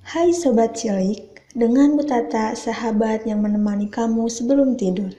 Hai Sobat Cilik, dengan Butata sahabat yang menemani kamu sebelum tidur.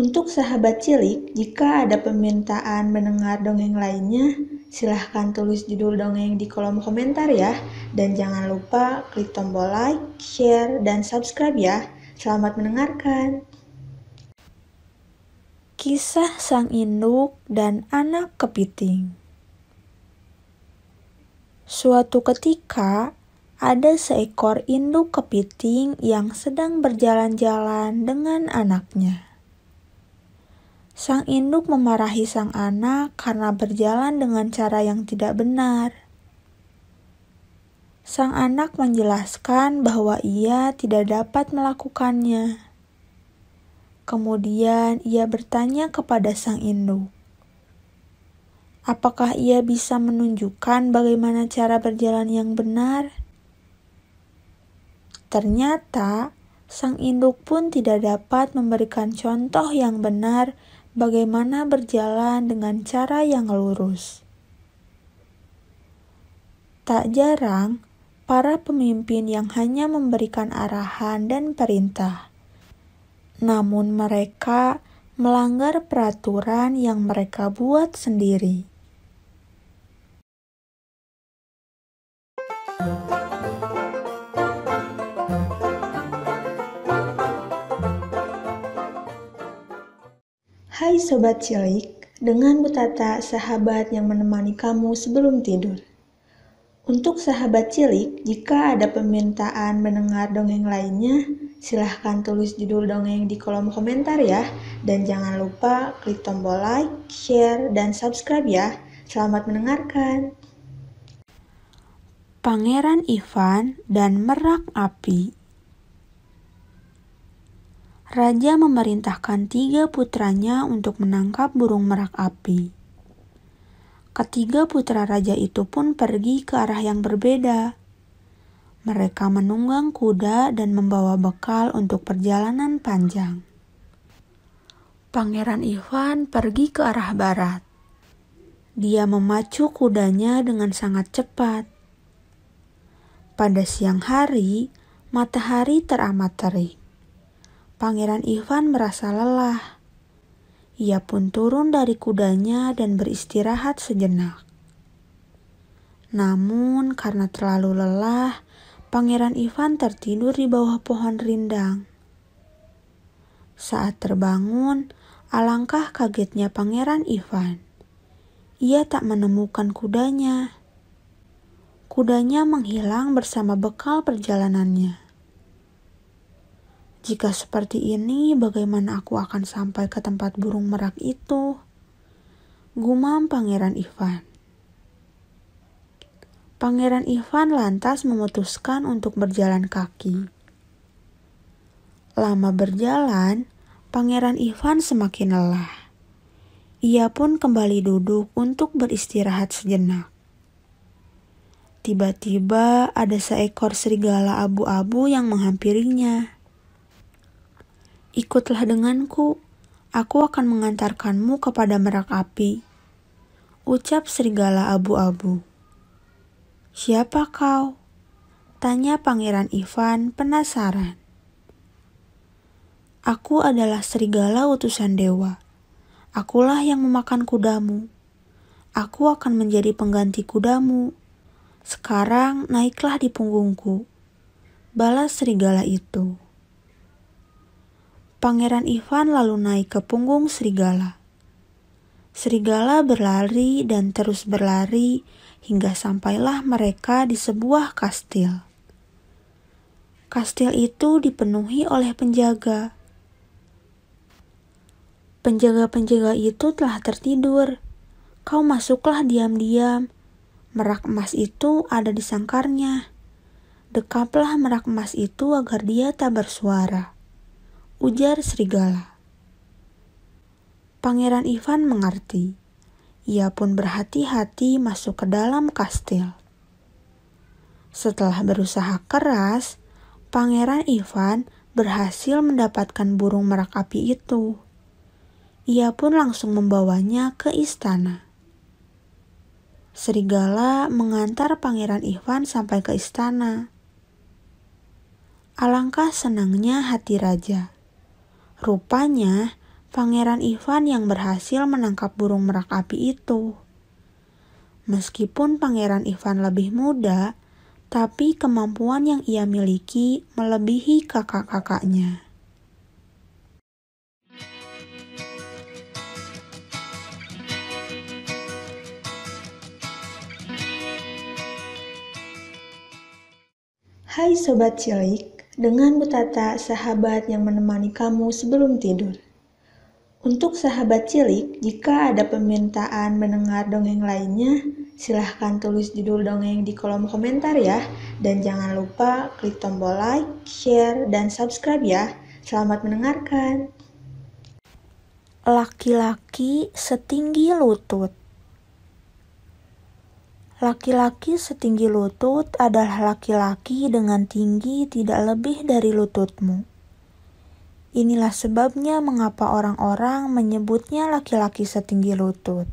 Untuk sahabat cilik, jika ada permintaan mendengar dongeng lainnya, silahkan tulis judul dongeng di kolom komentar ya. Dan jangan lupa klik tombol like, share, dan subscribe ya. Selamat mendengarkan. Kisah Sang Induk dan Anak Kepiting Suatu ketika, ada seekor induk kepiting yang sedang berjalan-jalan dengan anaknya. Sang induk memarahi sang anak karena berjalan dengan cara yang tidak benar. Sang anak menjelaskan bahwa ia tidak dapat melakukannya. Kemudian ia bertanya kepada sang induk, "Apakah ia bisa menunjukkan bagaimana cara berjalan yang benar?" Ternyata, sang induk pun tidak dapat memberikan contoh yang benar bagaimana berjalan dengan cara yang lurus. Tak jarang, para pemimpin yang hanya memberikan arahan dan perintah, namun mereka melanggar peraturan yang mereka buat sendiri. Hai Sobat Cilik, dengan Butata sahabat yang menemani kamu sebelum tidur. Untuk sahabat cilik, jika ada permintaan mendengar dongeng lainnya, silahkan tulis judul dongeng di kolom komentar ya. Dan jangan lupa klik tombol like, share, dan subscribe ya. Selamat mendengarkan. Pangeran Ivan dan Merak Api raja memerintahkan tiga putranya untuk menangkap burung merak api. Ketiga putra raja itu pun pergi ke arah yang berbeda. Mereka menunggang kuda dan membawa bekal untuk perjalanan panjang. Pangeran Ivan pergi ke arah barat. Dia memacu kudanya dengan sangat cepat. Pada siang hari, matahari teramat terik. Pangeran Ivan merasa lelah. Ia pun turun dari kudanya dan beristirahat sejenak. Namun, karena terlalu lelah, Pangeran Ivan tertidur di bawah pohon rindang. Saat terbangun, alangkah kagetnya Pangeran Ivan. Ia tak menemukan kudanya. Kudanya menghilang bersama bekal perjalanannya. Jika seperti ini, bagaimana aku akan sampai ke tempat burung merak itu? Gumam Pangeran Ivan. Pangeran Ivan lantas memutuskan untuk berjalan kaki. Lama berjalan, Pangeran Ivan semakin lelah. Ia pun kembali duduk untuk beristirahat sejenak. Tiba-tiba ada seekor serigala abu-abu yang menghampirinya. Ikutlah denganku, aku akan mengantarkanmu kepada merak api. Ucap serigala abu-abu. Siapa kau? Tanya Pangeran Ivan penasaran. Aku adalah serigala utusan dewa. Akulah yang memakan kudamu. Aku akan menjadi pengganti kudamu. Sekarang naiklah di punggungku. Balas serigala itu. Pangeran Ivan lalu naik ke punggung serigala. Serigala berlari dan terus berlari hingga sampailah mereka di sebuah kastil. Kastil itu dipenuhi oleh penjaga. Penjaga-penjaga itu telah tertidur. Kau masuklah diam-diam. Merak emas itu ada di sangkarnya. Dekaplah merak emas itu agar dia tak bersuara ujar serigala. Pangeran Ivan mengerti. Ia pun berhati-hati masuk ke dalam kastil. Setelah berusaha keras, Pangeran Ivan berhasil mendapatkan burung merak api itu. Ia pun langsung membawanya ke istana. Serigala mengantar Pangeran Ivan sampai ke istana. Alangkah senangnya hati raja Rupanya, Pangeran Ivan yang berhasil menangkap burung merak api itu. Meskipun Pangeran Ivan lebih muda, tapi kemampuan yang ia miliki melebihi kakak-kakaknya. Hai Sobat Cilik, dengan butata sahabat yang menemani kamu sebelum tidur. Untuk sahabat cilik, jika ada permintaan mendengar dongeng lainnya, silahkan tulis judul dongeng di kolom komentar ya. Dan jangan lupa klik tombol like, share, dan subscribe ya. Selamat mendengarkan. Laki-laki setinggi lutut. Laki-laki setinggi lutut adalah laki-laki dengan tinggi tidak lebih dari lututmu. Inilah sebabnya mengapa orang-orang menyebutnya laki-laki setinggi lutut.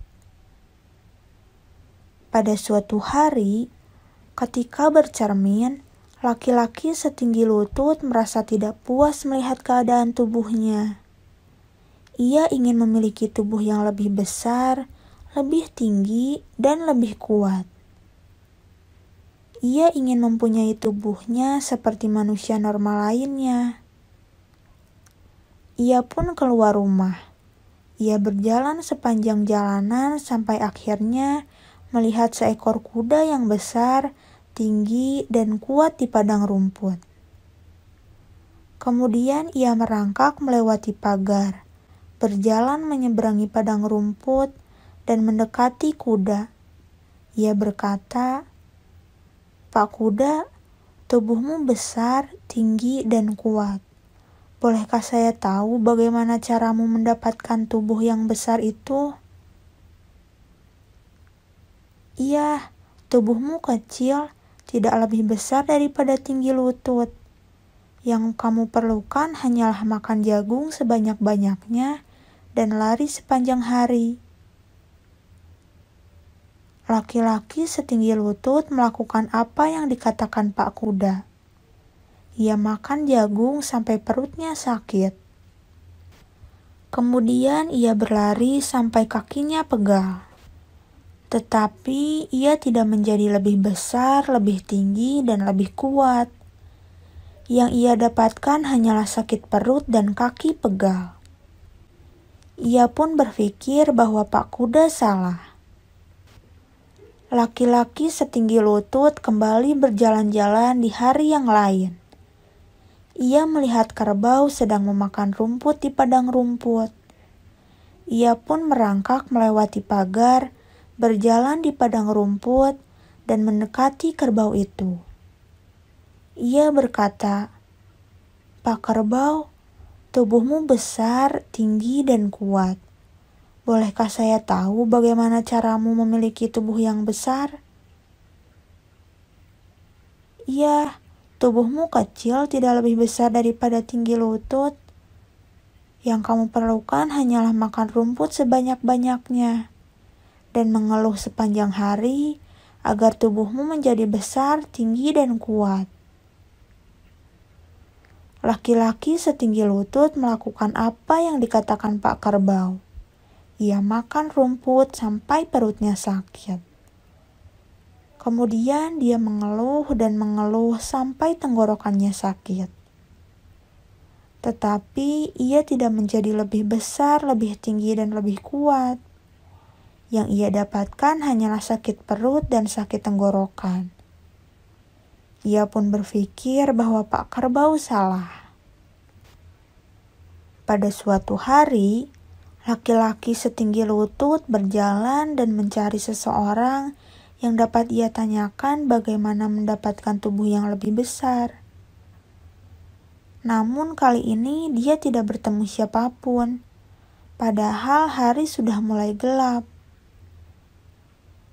Pada suatu hari, ketika bercermin, laki-laki setinggi lutut merasa tidak puas melihat keadaan tubuhnya. Ia ingin memiliki tubuh yang lebih besar, lebih tinggi, dan lebih kuat. Ia ingin mempunyai tubuhnya seperti manusia normal lainnya. Ia pun keluar rumah. Ia berjalan sepanjang jalanan sampai akhirnya melihat seekor kuda yang besar, tinggi, dan kuat di padang rumput. Kemudian ia merangkak melewati pagar, berjalan menyeberangi padang rumput, dan mendekati kuda. Ia berkata, Pak Kuda, tubuhmu besar, tinggi, dan kuat. Bolehkah saya tahu bagaimana caramu mendapatkan tubuh yang besar itu? Iya, tubuhmu kecil, tidak lebih besar daripada tinggi lutut. Yang kamu perlukan hanyalah makan jagung sebanyak-banyaknya dan lari sepanjang hari. Laki-laki setinggi lutut melakukan apa yang dikatakan Pak Kuda. Ia makan jagung sampai perutnya sakit. Kemudian ia berlari sampai kakinya pegal. Tetapi ia tidak menjadi lebih besar, lebih tinggi, dan lebih kuat. Yang ia dapatkan hanyalah sakit perut dan kaki pegal. Ia pun berpikir bahwa Pak Kuda salah laki-laki setinggi lutut kembali berjalan-jalan di hari yang lain. Ia melihat kerbau sedang memakan rumput di padang rumput. Ia pun merangkak melewati pagar, berjalan di padang rumput, dan mendekati kerbau itu. Ia berkata, "Pak Kerbau, tubuhmu besar, tinggi, dan kuat. Bolehkah saya tahu bagaimana caramu memiliki tubuh yang besar? Iya, tubuhmu kecil tidak lebih besar daripada tinggi lutut. Yang kamu perlukan hanyalah makan rumput sebanyak-banyaknya dan mengeluh sepanjang hari agar tubuhmu menjadi besar, tinggi, dan kuat. Laki-laki setinggi lutut melakukan apa yang dikatakan Pak Kerbau. Ia makan rumput sampai perutnya sakit. Kemudian dia mengeluh dan mengeluh sampai tenggorokannya sakit. Tetapi ia tidak menjadi lebih besar, lebih tinggi, dan lebih kuat. Yang ia dapatkan hanyalah sakit perut dan sakit tenggorokan. Ia pun berpikir bahwa Pak Kerbau salah. Pada suatu hari, Laki-laki setinggi lutut berjalan dan mencari seseorang yang dapat ia tanyakan bagaimana mendapatkan tubuh yang lebih besar. Namun, kali ini dia tidak bertemu siapapun, padahal hari sudah mulai gelap.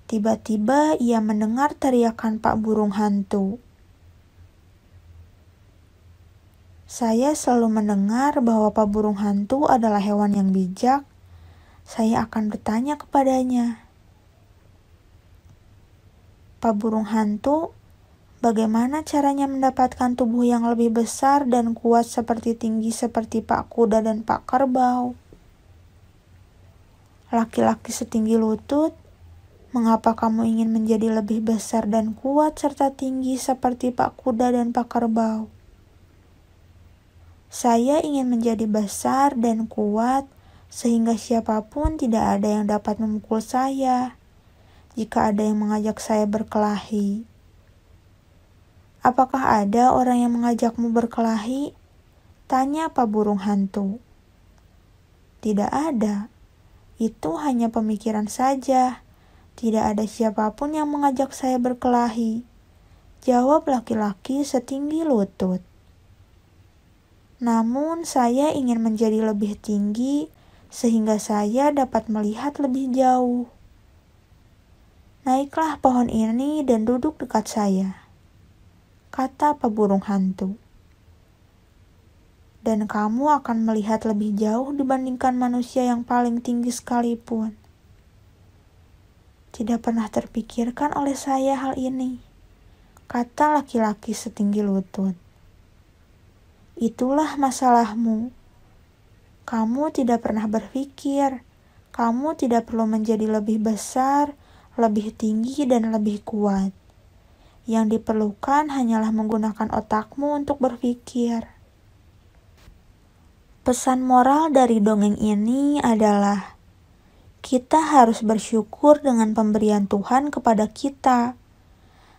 Tiba-tiba ia mendengar teriakan Pak Burung Hantu. Saya selalu mendengar bahwa Pak Burung Hantu adalah hewan yang bijak. Saya akan bertanya kepadanya. Pak Burung Hantu, bagaimana caranya mendapatkan tubuh yang lebih besar dan kuat seperti tinggi seperti Pak Kuda dan Pak Kerbau? Laki-laki setinggi lutut, Mengapa kamu ingin menjadi lebih besar dan kuat serta tinggi seperti Pak Kuda dan Pak Kerbau? Saya ingin menjadi besar dan kuat, sehingga siapapun tidak ada yang dapat memukul saya. Jika ada yang mengajak saya berkelahi, apakah ada orang yang mengajakmu berkelahi? Tanya apa burung hantu. Tidak ada. Itu hanya pemikiran saja. Tidak ada siapapun yang mengajak saya berkelahi. Jawab laki-laki setinggi lutut. Namun, saya ingin menjadi lebih tinggi sehingga saya dapat melihat lebih jauh. Naiklah pohon ini dan duduk dekat saya, kata peburung hantu. Dan kamu akan melihat lebih jauh dibandingkan manusia yang paling tinggi sekalipun. Tidak pernah terpikirkan oleh saya hal ini, kata laki-laki setinggi lutut. Itulah masalahmu. Kamu tidak pernah berpikir. Kamu tidak perlu menjadi lebih besar, lebih tinggi, dan lebih kuat. Yang diperlukan hanyalah menggunakan otakmu untuk berpikir. Pesan moral dari dongeng ini adalah: kita harus bersyukur dengan pemberian Tuhan kepada kita.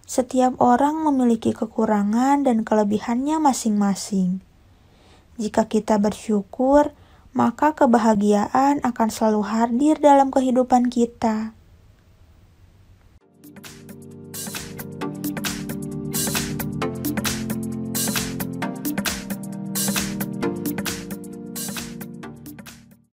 Setiap orang memiliki kekurangan dan kelebihannya masing-masing. Jika kita bersyukur, maka kebahagiaan akan selalu hadir dalam kehidupan kita.